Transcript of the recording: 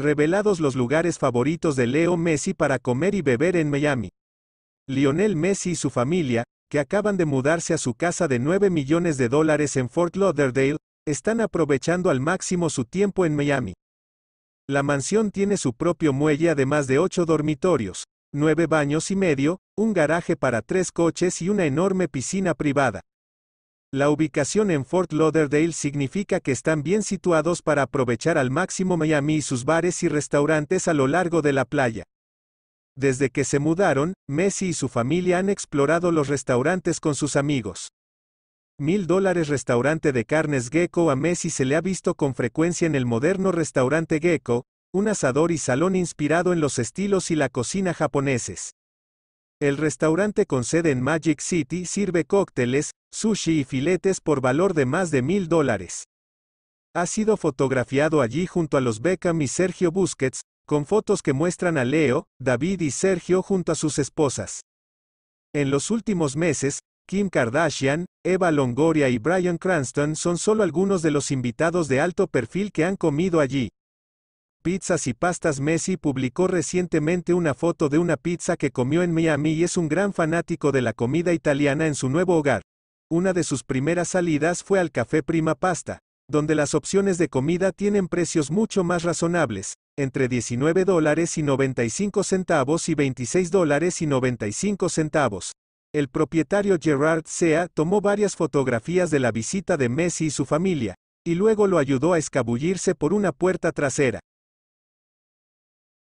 Revelados los lugares favoritos de Leo Messi para comer y beber en Miami. Lionel Messi y su familia, que acaban de mudarse a su casa de 9 millones de dólares en Fort Lauderdale, están aprovechando al máximo su tiempo en Miami. La mansión tiene su propio muelle además de 8 dormitorios, 9 baños y medio, un garaje para 3 coches y una enorme piscina privada. La ubicación en Fort Lauderdale significa que están bien situados para aprovechar al máximo Miami y sus bares y restaurantes a lo largo de la playa. Desde que se mudaron, Messi y su familia han explorado los restaurantes con sus amigos. Mil dólares restaurante de carnes Gecko a Messi se le ha visto con frecuencia en el moderno restaurante Gecko, un asador y salón inspirado en los estilos y la cocina japoneses. El restaurante con sede en Magic City sirve cócteles, sushi y filetes por valor de más de mil dólares. Ha sido fotografiado allí junto a los Beckham y Sergio Busquets, con fotos que muestran a Leo, David y Sergio junto a sus esposas. En los últimos meses, Kim Kardashian, Eva Longoria y Brian Cranston son solo algunos de los invitados de alto perfil que han comido allí pizzas y pastas Messi publicó recientemente una foto de una pizza que comió en Miami y es un gran fanático de la comida italiana en su nuevo hogar. Una de sus primeras salidas fue al Café Prima Pasta, donde las opciones de comida tienen precios mucho más razonables, entre 19 dólares y 95 centavos y 26 dólares y 95 centavos. El propietario Gerard Sea tomó varias fotografías de la visita de Messi y su familia, y luego lo ayudó a escabullirse por una puerta trasera.